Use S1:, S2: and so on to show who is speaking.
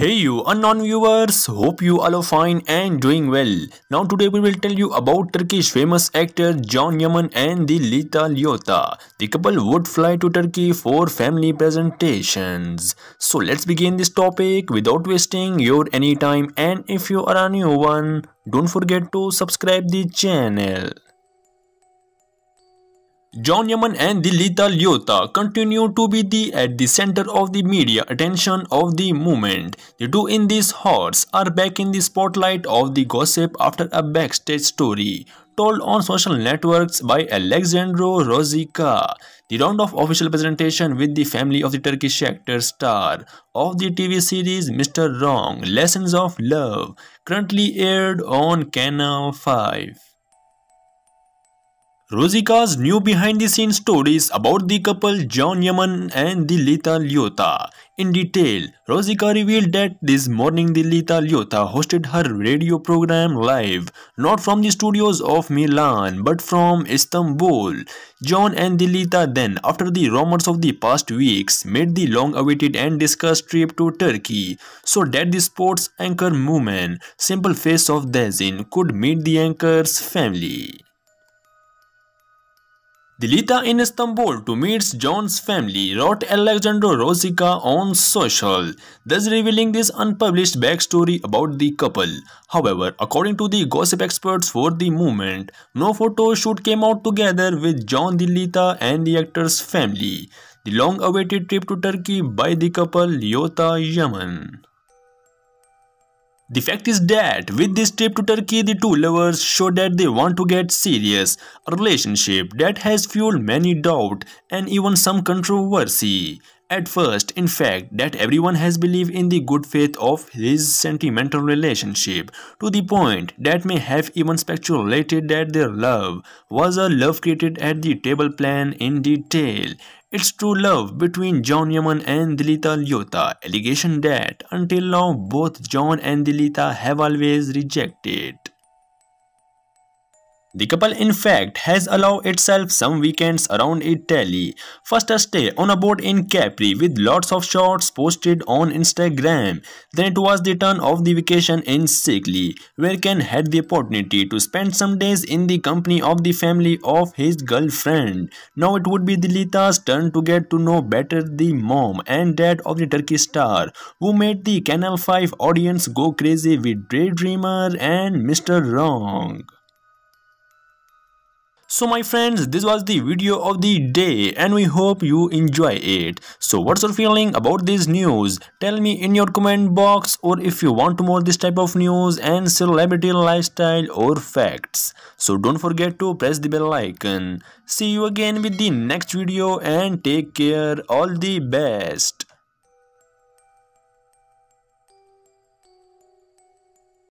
S1: Hey you unknown viewers, hope you all are fine and doing well. Now today we will tell you about Turkish famous actor John Yaman and the Lita Lyota. The couple would fly to Turkey for family presentations. So let's begin this topic without wasting your any time and if you are a new one, don't forget to subscribe the channel. John Yaman and the Lethal Yota continue to be the, at the center of the media attention of the movement. The two in these hordes are back in the spotlight of the gossip after a backstage story told on social networks by Alexandro Rosica. The round of official presentation with the family of the Turkish actor star of the TV series Mr. Wrong Lessons of Love currently aired on Canal 5. Rosika's new behind-the-scenes stories about the couple John Yaman and the Lita Liotta. In detail, Rosika revealed that this morning the Lita Liotta hosted her radio program live, not from the studios of Milan but from Istanbul. John and the Lita then, after the rumors of the past weeks, made the long-awaited and discussed trip to Turkey so that the sports anchor woman, simple face of Dezin, could meet the anchor's family. Dilita in Istanbul to meet John's family, wrote Alexandro Rosica on social, thus revealing this unpublished backstory about the couple. However, according to the gossip experts for the moment, no photo shoot came out together with John Dilita and the actor's family. The long-awaited trip to Turkey by the couple Yota Yaman. The fact is that with this trip to Turkey, the two lovers show that they want to get serious, a relationship that has fueled many doubt and even some controversy. At first, in fact, that everyone has believed in the good faith of his sentimental relationship, to the point that may have even speculated that their love was a love created at the table plan in detail. It's true love between John Yaman and Dilita Lyota, allegation that until now both John and Dilita have always rejected. The couple in fact has allowed itself some weekends around Italy. First a stay on a boat in Capri with lots of shots posted on Instagram. Then it was the turn of the vacation in Sicily, where Ken had the opportunity to spend some days in the company of the family of his girlfriend. Now it would be Litas' turn to get to know better the mom and dad of the Turkish star, who made the Canal 5 audience go crazy with Daydreamer and Mr. Wrong so my friends this was the video of the day and we hope you enjoy it so what's your feeling about this news tell me in your comment box or if you want more this type of news and celebrity lifestyle or facts so don't forget to press the bell icon see you again with the next video and take care all the best